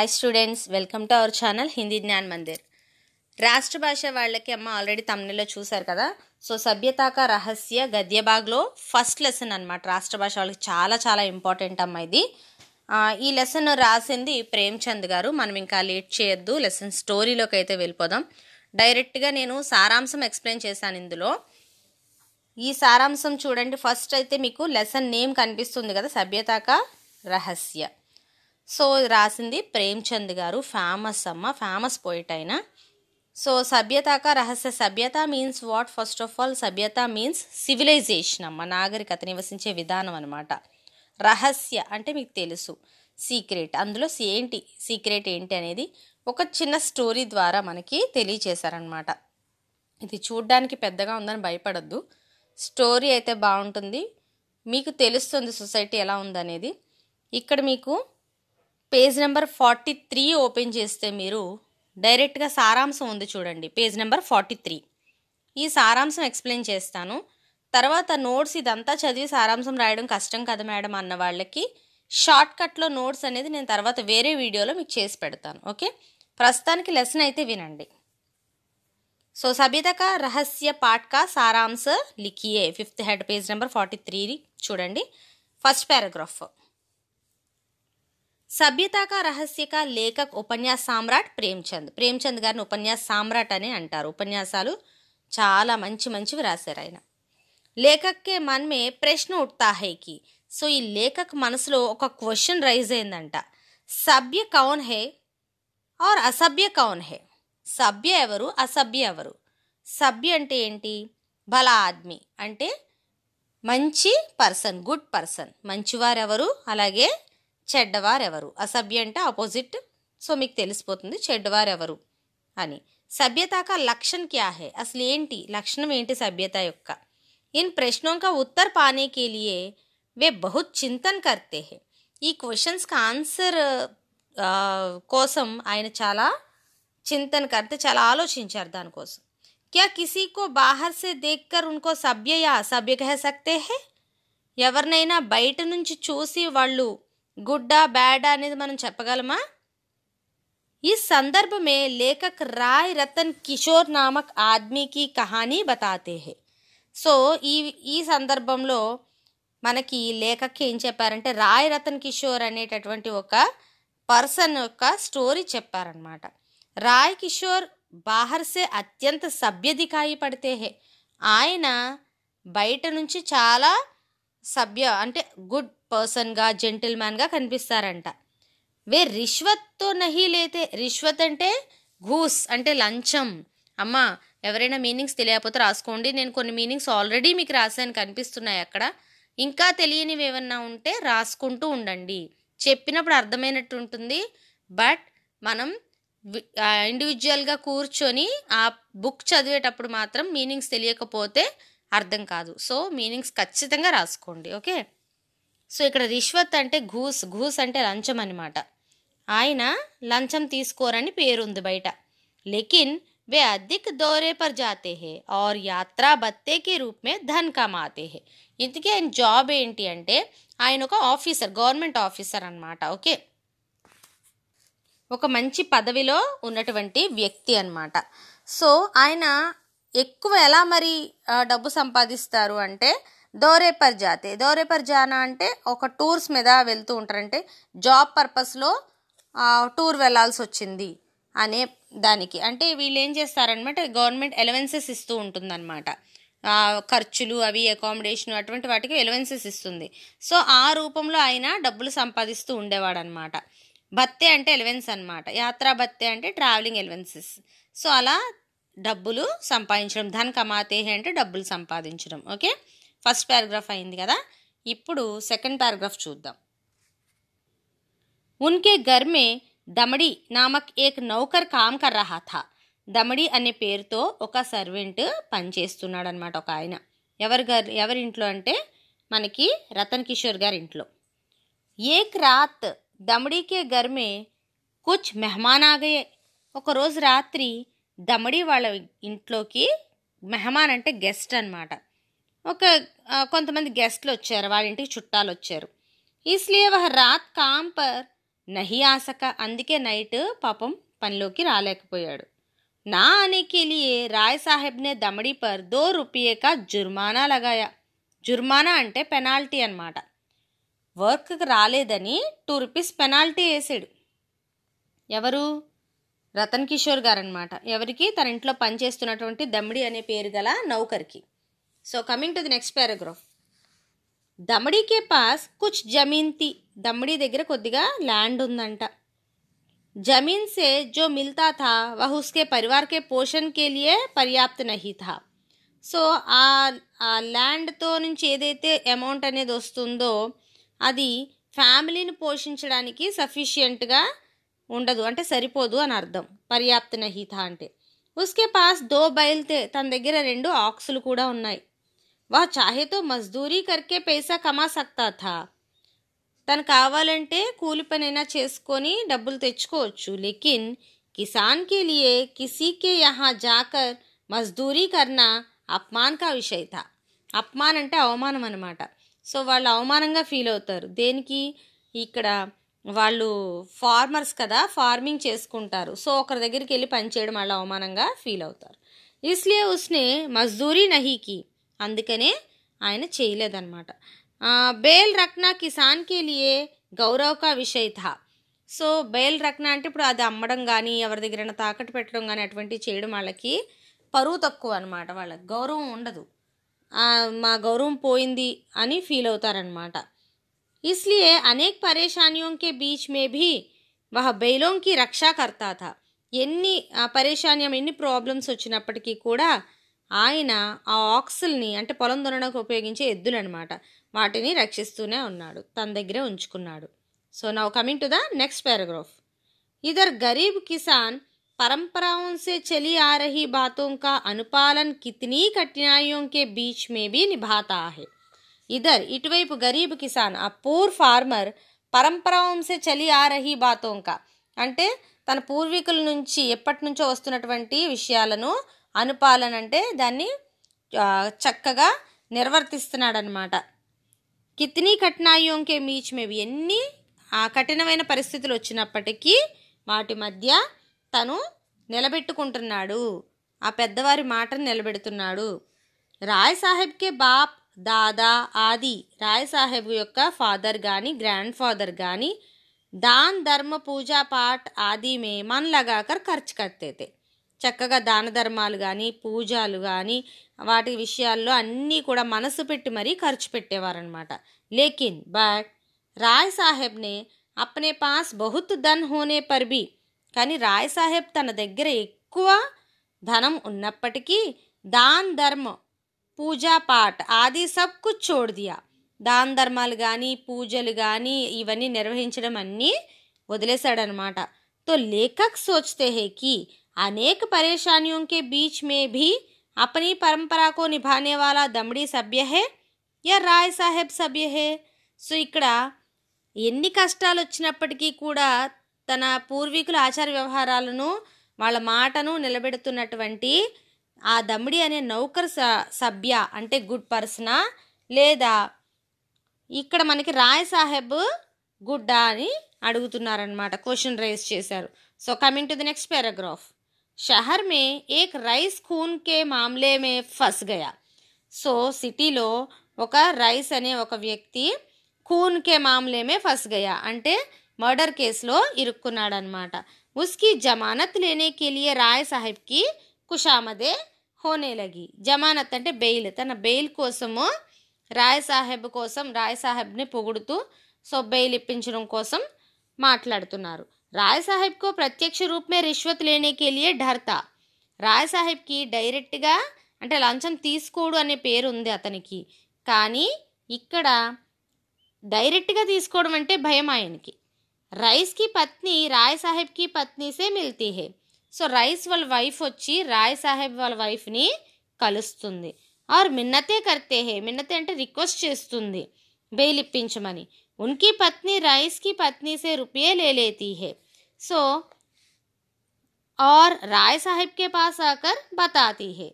Hi students welcome to our channel Hindi Gyan Mandir రాష్ట్ర భాష వాళ్ళకి అమ్మ ఆల్రెడీ తమిళలో చూశారు కదా సో సభ్యతాక రహస్య గద్యబాగ్లో ఫస్ట్ లెసన్ అనమాట రాష్ట్ర భాష వాళ్ళకి చాలా చాలా ఇంపార్టెంట్ అమ్మ ఇది ఈ లెసన్ రాసింది ప్రేమ్చంద్ గారు మనం ఇంకా లేట్ చేయొద్దు లెసన్ స్టోరీలోకి అయితే వెళ్ళిపోదాం డైరెక్ట్గా నేను సారాంశం ఎక్స్ప్లెయిన్ చేశాను ఇందులో ఈ సారాంశం చూడండి ఫస్ట్ అయితే మీకు లెసన్ నేమ్ కనిపిస్తుంది కదా సభ్యతాక రహస్య సో రాసింది ప్రేమ్చంద్ గారు ఫేమస్ అమ్మ ఫేమస్ పోయిట్ అయినా సో సభ్యత రహస్య సభ్యత means what first of all సభ్యత మీన్స్ సివిలైజేషన్ అమ్మ నాగరికత నివసించే విధానం అనమాట రహస్య అంటే మీకు తెలుసు సీక్రెట్ అందులో ఏంటి సీక్రెట్ ఏంటి అనేది ఒక చిన్న స్టోరీ ద్వారా మనకి తెలియచేశారనమాట ఇది చూడ్డానికి పెద్దగా ఉందని భయపడద్దు స్టోరీ అయితే బాగుంటుంది మీకు తెలుస్తుంది సొసైటీ ఎలా ఉందనేది ఇక్కడ మీకు page number forty three open చేస్తే మీరు డైరెక్ట్గా సారాంశం ఉంది చూడండి పేజ్ నెంబర్ ఫార్టీ త్రీ ఈ సారాంశం ఎక్స్ప్లెయిన్ చేస్తాను తర్వాత నోట్స్ ఇదంతా చదివి సారాంశం రాయడం కష్టం కదా మేడం అన్న వాళ్ళకి షార్ట్ కట్లో నోట్స్ అనేది నేను తర్వాత వేరే వీడియోలో మీకు చేసి పెడతాను ఓకే ప్రస్తుతానికి లెసన్ అయితే వినండి సో సబితక రహస్య పాట్కా సారాంశ లిఖియే fifth head page number forty three చూడండి ఫస్ట్ పారాగ్రాఫ్ సభ్యతాక రహస్యక లేఖక్ ఉపన్యాస సామ్రాట్ ప్రేమ్చంద్ ప్రేమ్చంద్ గారిని ఉపన్యాస సామ్రాట్ అని అంటారు ఉపన్యాసాలు చాలా మంచి మంచివి రాశారు ఆయన లేఖక్కే మనమే ప్రశ్న ఉత్తాహేకి సో ఈ లేఖక్ మనసులో ఒక క్వశ్చన్ రైజ్ అయిందంట సభ్య కౌన్ హే ఆర్ అసభ్య కౌన్ హే సభ్య ఎవరు అసభ్య ఎవరు సభ్య అంటే ఏంటి బల ఆద్మి అంటే మంచి పర్సన్ గుడ్ పర్సన్ మంచివారెవరు అలాగే చెడ్డవారెవరు అసభ్య అంటే ఆపోజిట్ సో మీకు తెలిసిపోతుంది చెడ్డవారెవరు అని సభ్యత కా లక్షణ్ క్యా హే అసలు ఏంటి లక్షణం ఏంటి సభ్యత యొక్క ఇన్ ప్రశ్నోంకా ఉత్తర్ పానే కే వే బహు చింతన్ కర్తే హే ఈ క్వశ్చన్స్కి ఆన్సర్ కోసం ఆయన చాలా చింతన్ కర్తే చాలా ఆలోచించారు దానికోసం క్యా కిసీకో బాహర్ సే దేక్కర్ ఉన్కో సభ్య యా అసభ్య కహ సక్తే హే ఎవరినైనా బయట నుంచి చూసి వాళ్ళు గుడ్డా బ్యాడ్ అనేది మనం చెప్పగలమా ఈ సందర్భమే లేఖక్ రాయ్ రతన్ కిషోర్ నామక్ ఆద్మీకి కహానీ బతాతే హే సో ఈ ఈ సందర్భంలో మనకి లేఖక్ ఏం చెప్పారంటే రాయ్ రతన్ కిషోర్ అనేటటువంటి ఒక పర్సన్ యొక్క స్టోరీ చెప్పారనమాట రాయ్ కిషోర్ బాహర్సే అత్యంత సభ్యధికాయి పడితే ఆయన బయట నుంచి చాలా సభ్య అంటే గుడ్ పర్సన్గా జెంటిల్మ్యాన్గా కనిపిస్తారంట వే రిష్వత్తో నహి లేతే రిష్వత్ అంటే ఘూస్ అంటే లంచం అమ్మా ఎవరైనా మీనింగ్స్ తెలియకపోతే రాసుకోండి నేను కొన్ని మీనింగ్స్ ఆల్రెడీ మీకు రాశాను కనిపిస్తున్నాయి అక్కడ ఇంకా తెలియనివి ఏమన్నా ఉంటే రాసుకుంటూ ఉండండి చెప్పినప్పుడు అర్థమైనట్టు ఉంటుంది బట్ మనం ఇండివిజువల్గా కూర్చొని ఆ బుక్ చదివేటప్పుడు మాత్రం మీనింగ్స్ తెలియకపోతే అర్థం కాదు సో మీనింగ్స్ ఖచ్చితంగా రాసుకోండి ఓకే సో ఇక్కడ రిష్వత్ అంటే ఘూస్ ఘూస్ అంటే లంచం అనమాట ఆయన లంచం తీసుకోరని పేరుంది బయట లేకిన్ వే అధిక్ దోరే పర్ జాతే హే ఆర్ యాత్రా బత్తేకి రూప్మే ధన్ కమాతే హే ఇంతకీ ఆయన జాబ్ ఏంటి అంటే ఆయన ఒక ఆఫీసర్ గవర్నమెంట్ ఆఫీసర్ అనమాట ఓకే ఒక మంచి పదవిలో ఉన్నటువంటి వ్యక్తి అనమాట సో ఆయన ఎక్కువ ఎలా మరి డబ్బు సంపాదిస్తారు అంటే దోరేపర్ జాతే దోరేపర్ జానా అంటే ఒక టూర్స్ మీద వెళ్తూ ఉంటారంటే జాబ్ పర్పస్లో టూర్ వెళ్లాల్సి వచ్చింది అనే దానికి అంటే వీళ్ళు ఏం చేస్తారనమాట గవర్నమెంట్ ఎలవెన్సెస్ ఇస్తూ ఉంటుందన్నమాట ఖర్చులు అవి అకామిడేషన్ అటువంటి వాటికి ఎలవెన్సెస్ ఇస్తుంది సో ఆ రూపంలో ఆయన డబ్బులు సంపాదిస్తూ ఉండేవాడు అనమాట భత్తే అంటే ఎలవెన్స్ అనమాట యాత్రా భత్తే అంటే ట్రావెలింగ్ ఎలవెన్సెస్ సో అలా డబ్బులు సంపాదించడం ధన్ కమాతే అంటే డబ్బులు సంపాదించడం ఓకే ఫస్ట్ పారాగ్రాఫ్ అయింది కదా ఇప్పుడు సెకండ్ పారాగ్రాఫ్ చూద్దాం ఉన్కే గర్మే దమడి నామక్ ఏక్ నౌకర్ కామ్ కర్ రహా థా దమడి అనే పేరుతో ఒక సర్వెంట్ పనిచేస్తున్నాడు అనమాట ఒక ఆయన ఎవరి గర్ ఎవరింట్లో అంటే మనకి రతన్ కిషోర్ గారి ఇంట్లో ఏక్ రాత్ దమడికే గర్మే కుచ్ మెహమాన్ ఆగయే ఒకరోజు రాత్రి దమడి వాళ్ళ ఇంట్లోకి మెహమాన్ అంటే గెస్ట్ అనమాట ఒక కొంతమంది గెస్ట్లు వచ్చారు వాళ్ళ ఇంటికి చుట్టాలు వచ్చారు ఇస్లే వహ రాత్ కాంపర్ నహి ఆసక అందుకే నైట్ పాపం పనిలోకి రాలేకపోయాడు నా అనేకెలియే రాయ్ సాహెబ్నే దమడి పర్ దో రూపాయక జుర్మానా లగాయా జుర్మానా అంటే పెనాల్టీ అనమాట వర్క్కి రాలేదని టూ రూపీస్ పెనాల్టీ వేసాడు ఎవరు రతన్ కిషోర్ గారు అనమాట ఎవరికి తన ఇంట్లో పనిచేస్తున్నటువంటి దమ్మిడి అనే పేరు గల నౌకర్కి so coming to the next paragraph దమడీకే పాస్ కుచ్ జమీన్ తి దమ్మడి దగ్గర కొద్దిగా ల్యాండ్ ఉందంట జమీన్ సే జో మిల్తా థా వహుస్కే పరివార్కే పోషన్ కే పర్యాప్త నహీ సో ఆ ఆ ల్యాండ్తో నుంచి ఏదైతే అమౌంట్ అనేది వస్తుందో అది ఫ్యామిలీని పోషించడానికి సఫిషియంట్గా ఉండదు అంటే సరిపోదు అని అర్థం పర్యాప్త నహిత అంటే ఉస్కే పాస్ దో బయల్తే తన దగ్గర రెండు ఆక్సులు కూడా ఉన్నాయి వా చాహేతో మజ్దూరీ కర్కే పైసా కమా సక్తా థా తను కావాలంటే కూలి పనైనా చేసుకొని డబ్బులు తెచ్చుకోవచ్చు లేకిన్ కిసాన్ లియే కిసీకే యహా జాకర్ మజ్దూరీ కర్నా అప్మాన్ కా విషయ థా అప్మాన్ అంటే అవమానం అనమాట సో వాళ్ళు అవమానంగా ఫీల్ అవుతారు దేనికి ఇక్కడ వాళ్ళు ఫార్మర్స్ కదా ఫార్మింగ్ చేసుకుంటారు సో ఒకరి దగ్గరికి వెళ్ళి పనిచేయడం అలా అవమానంగా ఫీల్ అవుతారు ఇస్లే ఉస్నే మజ్దూరీ నహీకి అందుకనే ఆయన చేయలేదన్నమాట బేల్ రక్నా కిసాన్ లియే గౌరవకా విషయ సో బేల్ రక్న అంటే ఇప్పుడు అది అమ్మడం కానీ ఎవరి దగ్గర తాకట్టు పెట్టడం కానీ అటువంటివి చేయడం వాళ్ళకి పరువు తక్కువ అనమాట వాళ్ళకి గౌరవం ఉండదు మా గౌరవం పోయింది అని ఫీల్ అవుతారనమాట इसलिए अनेक परेशानियों के बीच में भी वह बैलों की रक्षा करता था ఎన్ని పరేషాన్యం ఎన్ని ప్రాబ్లమ్స్ వచ్చినప్పటికీ కూడా ఆయన ఆ ఆక్సుల్ని అంటే పొలం దున్నడానికి ఉపయోగించే ఎద్దులనమాట వాటిని రక్షిస్తూనే ఉన్నాడు తన దగ్గరే ఉంచుకున్నాడు సో నా coming to the next paragraph ఇదర్ గరీబ్ కిసాన్ పరంపరాంసే చలి चली आ रही बातों का अनुपालन कितनी कठिनाइयों के इधर ఇటువైపు గరీబ్ కిసాన్ ఆ పూర్ ఫార్మర్ పరంపరావం చలి ఆ రహీ బాతోంకా అంటే తన పూర్వీకుల నుంచి ఎప్పటి నుంచో వస్తున్నటువంటి విషయాలను అనుపాలన అంటే దాన్ని చక్కగా నిర్వర్తిస్తున్నాడనమాట కిత్నీ కఠినాయోంకే మీచ్ మేవి ఎన్ని ఆ కఠినమైన పరిస్థితులు వచ్చినప్పటికీ వాటి మధ్య తను నిలబెట్టుకుంటున్నాడు ఆ పెద్దవారి మాటను నిలబెడుతున్నాడు రాయ్ సాహెబ్కే బాప్ దాదా ఆది రాయసాహెబ్ సాహెబ్ యొక్క ఫాదర్ కానీ గ్రాండ్ ఫాదర్ కానీ దాన్ ధర్మ పూజా పాఠ్ ఆది మే మన్ లగాకర్ ఖర్చు కట్టేతే చక్కగా దాన ధర్మాలు కానీ పూజలు కానీ వాటి విషయాల్లో అన్నీ కూడా మనసు పెట్టి మరీ ఖర్చు పెట్టేవారనమాట లేకిన్ బట్ రాయ్ సాహెబ్నే అప్నే పాస్ బహుత్ ధన్ హోనే పర్ బి కానీ రాయ్ సాహెబ్ తన దగ్గర ఎక్కువ ధనం ఉన్నప్పటికీ దాన్ ధర్మ పూజా పాఠ ఆది సబ్ కుచ్ చోడ్ దియా దాన ధర్మాలు కానీ పూజలు కానీ ఇవన్నీ నిర్వహించడం అన్నీ వదిలేశాడనమాట తో లేఖక్ సోచతే హే కి అనేక పరేషానియోం కే బీచ్ మే భీ అపని పరంపరాకో నిభానే వాళ్ళ वाला దమ్డి సభ్య హే యా రాయ్ సాహెబ్ సభ్య హే సో ఇక్కడ ఎన్ని కష్టాలు వచ్చినప్పటికీ కూడా తన పూర్వీకుల ఆచార వ్యవహారాలను వాళ్ళ మాటను నిలబెడుతున్నటువంటి ఆ దమ్మిడి అనే నౌకర్ సభ్య అంటే గుడ్ పర్సనా లేదా ఇక్కడ మనకి రాయ్ సాహెబ్ గుడ్డా అని అడుగుతున్నారనమాట క్వశ్చన్ రైజ్ చేశారు so coming to the next paragraph షహర్ మే ఏక్ రైస్ ఖూన్ కే మామలే మే ఫస్ గయా సో సిటీలో ఒక రైస్ అనే ఒక వ్యక్తి ఖూన్ కే మామలే మే ఫస్ గయా అంటే మర్డర్ కేసులో ఇరుక్కున్నాడనమాట ఉస్కి జమానత్ లేనే కే రాయ్ సాహెబ్కి కుషామదే హోనే లగి జమానత్ అంటే బెయిల్ తన బెయిల్ కోసము రాయసాహెబ్ సాహెబ్ కోసం రాయసాహెబ్ని సాహెబ్ని పొగుడుతూ సో బెయిల్ ఇప్పించడం కోసం మాట్లాడుతున్నారు రాయసాహెబ్కు సాహెబ్కు ప్రత్యక్ష రూపమే రిష్వత్ లేనేకెళ్ళి ఢర్తా రాయ్ సాహెబ్కి డైరెక్ట్గా అంటే లంచం తీసుకోడు అనే పేరు ఉంది అతనికి కానీ ఇక్కడ డైరెక్ట్గా తీసుకోవడం అంటే భయం ఆయనకి రైస్కి పత్ని రాయసాహెబ్కి సాహెబ్కి పత్నిసే మిల్తీ సో రైస్ వల్ వైఫ్ వచ్చి రాయ్ సాహెబ్ వల్ వైఫ్ ని కలుస్తుంది ఆర్ మిన్నతే karte hai మిన్నతే అంటే రిక్వెస్ట్ చేస్తుంది బయలుపించమని. उनकी पत्नी राइस की पत्नी से रुपए ले लेती है. సో ఆర్ రాయ్ సాహెబ్ के पास आकर बताती है.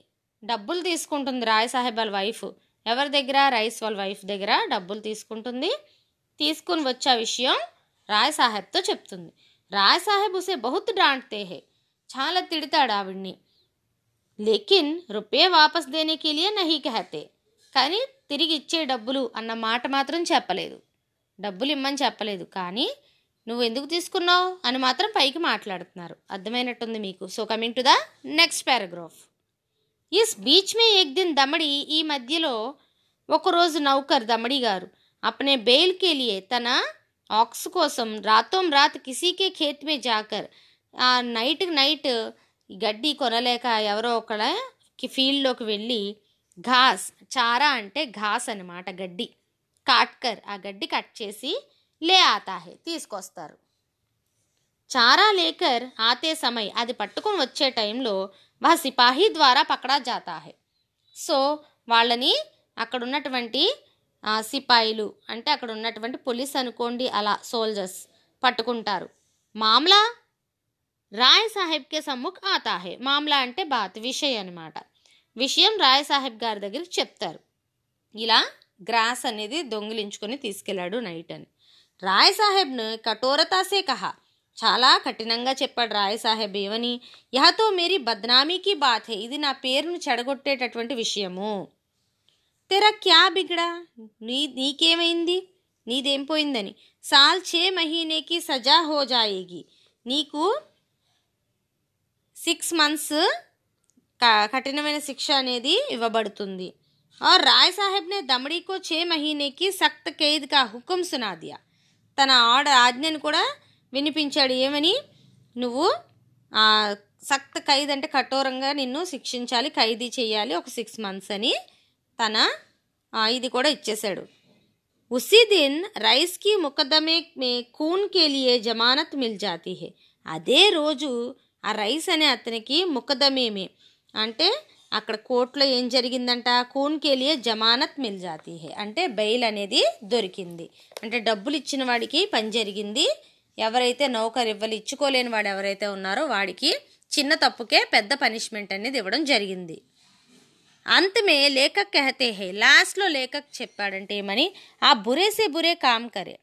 డబుల్ తీసుకుంటుంది రాయ్ సాహెబాల వైఫ్. ఎవర్ దగ్గర రైస్ వల్ వైఫ్ దగ్గర డబుల్ తీసుకుంటుంది. తీసుకుని వచ్చా విషయం రాయ్ సాహెబ్ తో చెప్తుంది. రాయ్ సాహెబ్ उसे बहुत डांटते हैं. చాలా తిడతాడు ఆవిడ్ని లేకిన్ రుపే వాపస్ దేనేకి లియే నహీ కహతే కానీ తిరిగి ఇచ్చే డబ్బులు అన్న మాట మాత్రం చెప్పలేదు డబ్బులు ఇమ్మని చెప్పలేదు కానీ నువ్వు ఎందుకు తీసుకున్నావు అని మాత్రం పైకి మాట్లాడుతున్నారు అర్థమైనట్టుంది మీకు so coming to the next paragraph ఈ స్పీచ్ మే ఏక్ దిన్ దమడి ఈ మధ్యలో ఒకరోజు నౌకర్ దమడి గారు అప్నే బెయిల్కి వెళ్ళి తన ఆక్స్ కోసం రాతోం రాత్ కిసీకే ఖేత్ మే జాకర్ ఆ నైట్ నైట్ గడ్డి కొనలేక ఎవరో ఒకళ్ళకి ఫీల్డ్లోకి వెళ్ళి ఘాస్ చారా అంటే ఘాస్ అనమాట గడ్డి కాట్కర్ ఆ గడ్డి కట్ చేసి లే ఆతాహే తీసుకొస్తారు చారా లేకర్ ఆతే సమయ్ అది పట్టుకొని వచ్చే టైంలో వా సిపాహి ద్వారా పకడా జాతాహే సో వాళ్ళని అక్కడ ఉన్నటువంటి సిపాయిలు అంటే అక్కడ ఉన్నటువంటి పోలీస్ అనుకోండి అలా సోల్జర్స్ పట్టుకుంటారు మామలా రాయ్ సాహెబ్కే సమ్ముఖ్ ఆ తాహే మామ్లా అంటే బాత్ విషయ్ అనమాట విషయం రాయ్ సాహెబ్ గారి దగ్గరికి చెప్తారు ఇలా గ్రాస్ అనేది దొంగిలించుకొని తీసుకెళ్లాడు నైట్ అని రాయ్ సాహెబ్ను కఠోరతాసే కహా చాలా కఠినంగా చెప్పాడు రాయ్ సాహెబ్ ఏమని యహతో మేరీ బద్నామీకి బాధే ఇది నా పేరును చెడగొట్టేటటువంటి విషయము తెరా క్యా బిగడా నీ నీకేమైంది నీదేం పోయిందని సాల్ చే మహీనేకి సజా హో జాయేగి నీకు సిక్స్ మంత్స్ కఠినమైన శిక్ష అనేది ఇవ్వబడుతుంది और రాయ్ సాహెబ్నే దమడికో చే మహీనేకి సక్త ఖైద్ కా హుకుమ్ సునా తన ఆడ ఆజ్ఞను కూడా వినిపించాడు ఏమని నువ్వు సక్త ఖైద్ అంటే కఠోరంగా నిన్ను శిక్షించాలి ఖైదీ చేయాలి ఒక సిక్స్ మంత్స్ అని తన ఇది కూడా ఇచ్చేశాడు ఉసీ దిన్ రైస్కి ముకదమే మే ఖూన్ జమానత్ మిల్ జాతీహే అదే రోజు ఆ రైస్ అనే అతనికి ముఖదమేమి అంటే అక్కడ కోర్టులో ఏం జరిగిందంట కూన్కేలియే జమానత్ మిల్ జాతీ హే అంటే బెయిల్ అనేది దొరికింది అంటే డబ్బులు ఇచ్చిన వాడికి పని జరిగింది ఎవరైతే నౌకరు ఇవ్వలు ఇచ్చుకోలేని వాడు ఎవరైతే ఉన్నారో వాడికి చిన్న తప్పుకే పెద్ద పనిష్మెంట్ అనేది ఇవ్వడం జరిగింది అంతమే లేఖక్ కెహతే హే లాస్ట్లో లేఖక్ చెప్పాడంటే ఏమని ఆ బురేసే బురే కామ్ కరే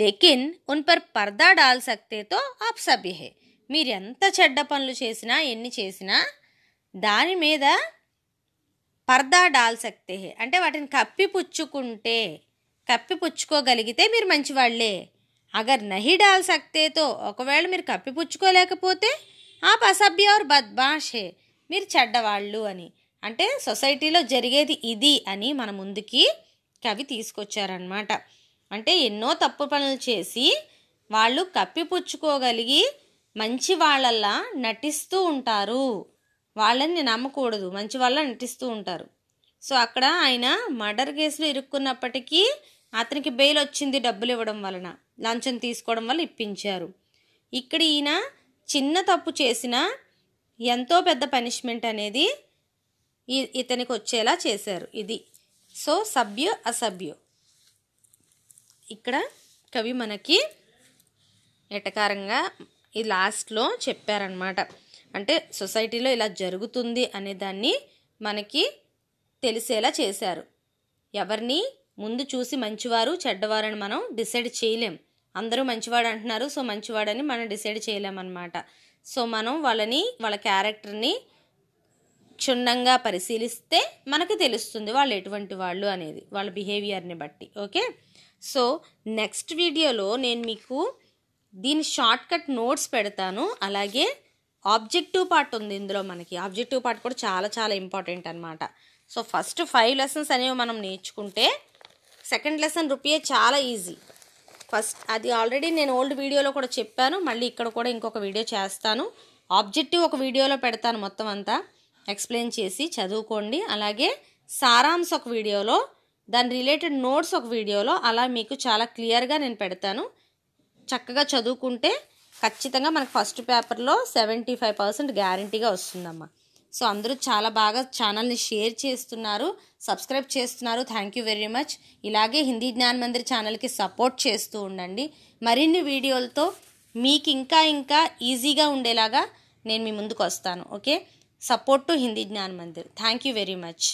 లేకిన్ ఉన్ పర్ పర్దా డాల్ సక్తేతో ఆప్ సభ్యహే మీరెంత చెడ్డ పనులు చేసినా ఎన్ని చేసినా దాని మీద పర్దా డాల్ సక్తే అంటే వాటిని కప్పిపుచ్చుకుంటే కప్పిపుచ్చుకోగలిగితే మీరు మంచివాళ్లే అగర్ నహి డాల్ సక్తేతో ఒకవేళ మీరు కప్పిపుచ్చుకోలేకపోతే ఆప్ అసభ్య ఆర్ బద్భాషే మీరు చెడ్డవాళ్ళు అని అంటే సొసైటీలో జరిగేది ఇది అని మన ముందుకి కవి తీసుకొచ్చారనమాట అంటే ఎన్నో తప్పు పనులు చేసి వాళ్ళు కప్పిపుచ్చుకోగలిగి మంచి వాళ్ళల్లా నటిస్తూ ఉంటారు వాళ్ళని నమ్మకూడదు మంచి వాళ్ళ నటిస్తూ ఉంటారు సో అక్కడ ఆయన మర్డర్ కేసులో ఇరుక్కున్నప్పటికీ అతనికి బెయిల్ వచ్చింది డబ్బులు ఇవ్వడం వలన లంచం తీసుకోవడం వల్ల ఇప్పించారు ఇక్కడ ఈయన చిన్న తప్పు చేసిన ఎంతో పెద్ద పనిష్మెంట్ అనేది ఇతనికి వచ్చేలా చేశారు ఇది సో సభ్యు అసభ్యు ఇక్కడ కవి మనకి ఎటకారంగా ఈ లాస్ట్లో చెప్పారనమాట అంటే సొసైటీలో ఇలా జరుగుతుంది అనే దాన్ని మనకి తెలిసేలా చేశారు ఎవరిని ముందు చూసి మంచివారు చెడ్డవారని మనం డిసైడ్ చేయలేం అందరూ మంచివాడు అంటున్నారు సో మంచివాడని మనం డిసైడ్ చేయలేమన్నమాట సో మనం వాళ్ళని వాళ్ళ క్యారెక్టర్ని క్షుణ్ణంగా పరిశీలిస్తే మనకు తెలుస్తుంది వాళ్ళు ఎటువంటి వాళ్ళు అనేది వాళ్ళ బిహేవియర్ని బట్టి ఓకే సో నెక్స్ట్ వీడియోలో నేను మీకు దీని షార్ట్కట్ నోట్స్ పెడతాను అలాగే ఆబ్జెక్టివ్ పార్ట్ ఉంది ఇందులో మనకి ఆబ్జెక్టివ్ పార్ట్ కూడా చాలా చాలా ఇంపార్టెంట్ అనమాట సో ఫస్ట్ ఫైవ్ లెసన్స్ అనేవి మనం నేర్చుకుంటే సెకండ్ లెసన్ రుపీయే చాలా ఈజీ ఫస్ట్ అది ఆల్రెడీ నేను ఓల్డ్ వీడియోలో కూడా చెప్పాను మళ్ళీ ఇక్కడ కూడా ఇంకొక వీడియో చేస్తాను ఆబ్జెక్టివ్ ఒక వీడియోలో పెడతాను మొత్తం అంతా ఎక్స్ప్లెయిన్ చేసి చదువుకోండి అలాగే సారాంశ ఒక వీడియోలో దాని రిలేటెడ్ నోట్స్ ఒక వీడియోలో అలా మీకు చాలా క్లియర్గా నేను పెడతాను చక్కగా చదువుకుంటే ఖచ్చితంగా మనకు ఫస్ట్ పేపర్లో సెవెంటీ ఫైవ్ పర్సెంట్ గ్యారంటీగా వస్తుందమ్మా సో అందరూ చాలా బాగా ఛానల్ని షేర్ చేస్తున్నారు సబ్స్క్రైబ్ చేస్తున్నారు థ్యాంక్ యూ వెరీ మచ్ ఇలాగే హిందీ జ్ఞాన్ మందిర్ ఛానల్కి సపోర్ట్ చేస్తూ ఉండండి మరిన్ని వీడియోలతో మీకు ఇంకా ఇంకా ఈజీగా ఉండేలాగా నేను మీ ముందుకు వస్తాను okay support to Hindi Gyan Mandir thank you very much